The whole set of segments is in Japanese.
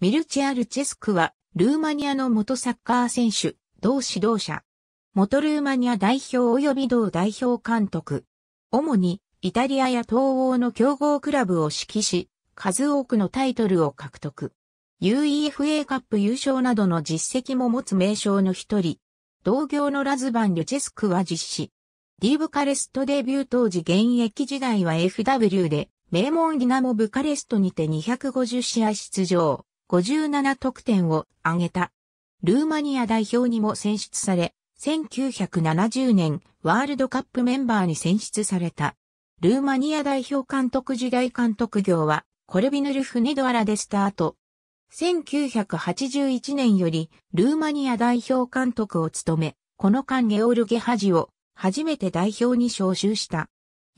ミルチアル・チェスクは、ルーマニアの元サッカー選手、同指導者。元ルーマニア代表及び同代表監督。主に、イタリアや東欧の強豪クラブを指揮し、数多くのタイトルを獲得。UEFA カップ優勝などの実績も持つ名称の一人。同業のラズバン・リュチェスクは実施。ディ・ーブカレストデビュー当時現役時代は FW で、名門ディナモ・ブカレストにて250試合出場。57得点を挙げた。ルーマニア代表にも選出され、1970年ワールドカップメンバーに選出された。ルーマニア代表監督時代監督業はコルビヌル・フネドアラでスタート。1981年よりルーマニア代表監督を務め、この間ゲオルゲ・ハジを初めて代表に招集した。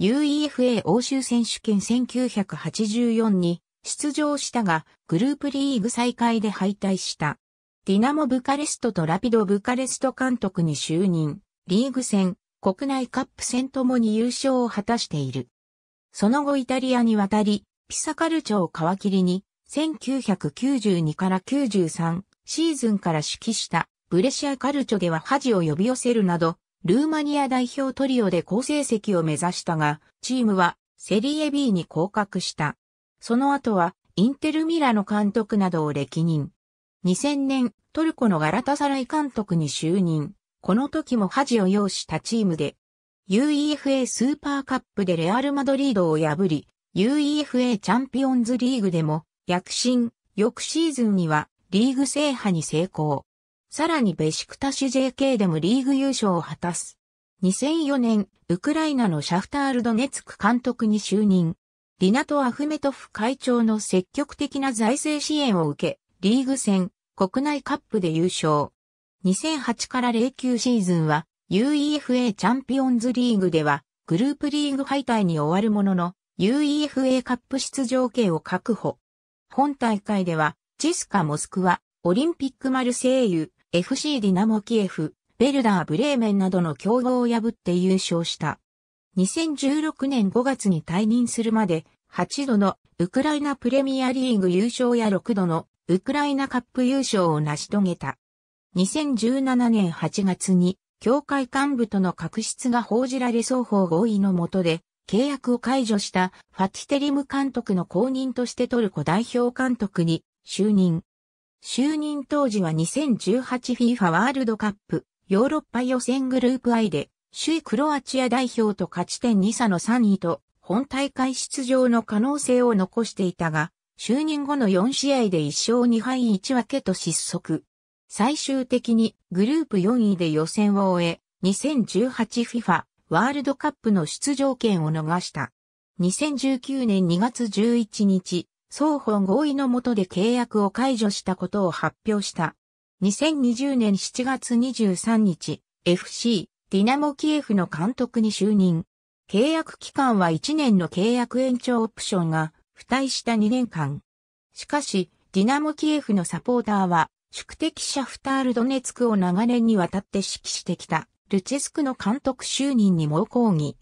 UEFA 欧州選手権1984に出場したが、グループリーグ再開で敗退した。ディナモ・ブカレストとラピド・ブカレスト監督に就任、リーグ戦、国内カップ戦ともに優勝を果たしている。その後イタリアに渡り、ピサカルチョを皮切りに、1992から93シーズンから指揮したブレシアカルチョでは恥を呼び寄せるなど、ルーマニア代表トリオで好成績を目指したが、チームはセリエ B に降格した。その後は、インテルミラの監督などを歴任。2000年、トルコのガラタサライ監督に就任。この時も恥を要したチームで、UEFA スーパーカップでレアル・マドリードを破り、UEFA チャンピオンズリーグでも、躍進、翌シーズンには、リーグ制覇に成功。さらにベシクタシ JK でもリーグ優勝を果たす。2004年、ウクライナのシャフタールドネツク監督に就任。リナト・アフメトフ会長の積極的な財政支援を受け、リーグ戦、国内カップで優勝。2008から09シーズンは、UEFA チャンピオンズリーグでは、グループリーグ敗退に終わるものの、UEFA カップ出場権を確保。本大会では、チスカ・モスクワ、オリンピック・マルセイユ、FC ディナモ・キエフ、ベルダー・ブレーメンなどの競合を破って優勝した。2016年5月に退任するまで8度のウクライナプレミアリーグ優勝や6度のウクライナカップ優勝を成し遂げた。2017年8月に、協会幹部との確執が報じられ双方合意の下で、契約を解除したファティテリム監督の後任としてトルコ代表監督に就任。就任当時は 2018FIFA ワールドカップヨーロッパ予選グループ I で首位クロアチア代表と勝ち点2差の3位と本大会出場の可能性を残していたが、就任後の4試合で1勝2敗1分けと失速。最終的にグループ4位で予選を終え、2018FIFA ワールドカップの出場権を逃した。2019年2月11日、双方合意のもとで契約を解除したことを発表した。2020年7月23日、FC ディナモキエフの監督に就任。契約期間は1年の契約延長オプションが付帯した2年間。しかし、ディナモキエフのサポーターは、宿敵シャフタールドネツクを長年にわたって指揮してきた、ルチェスクの監督就任に猛抗議。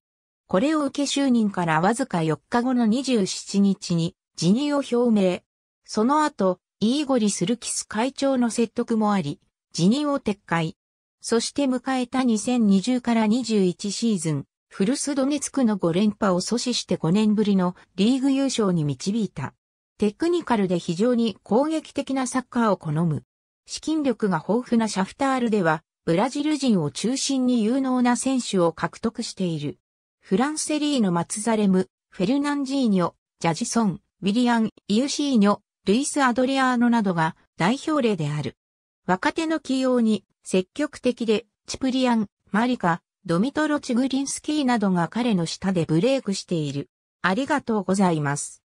これを受け就任からわずか4日後の27日に辞任を表明。その後、イーゴリ・スルキス会長の説得もあり、辞任を撤回。そして迎えた2020から21シーズン、フルスドネツクの5連覇を阻止して5年ぶりのリーグ優勝に導いた。テクニカルで非常に攻撃的なサッカーを好む。資金力が豊富なシャフタールでは、ブラジル人を中心に有能な選手を獲得している。フランセリーのマツザレム、フェルナンジーニョ、ジャジソン、ウィリアン、イウシーニョ、ルイス・アドリアーノなどが代表例である。若手の起用に積極的で、チプリアン、マリカ、ドミトロ・チグリンスキーなどが彼の下でブレイクしている。ありがとうございます。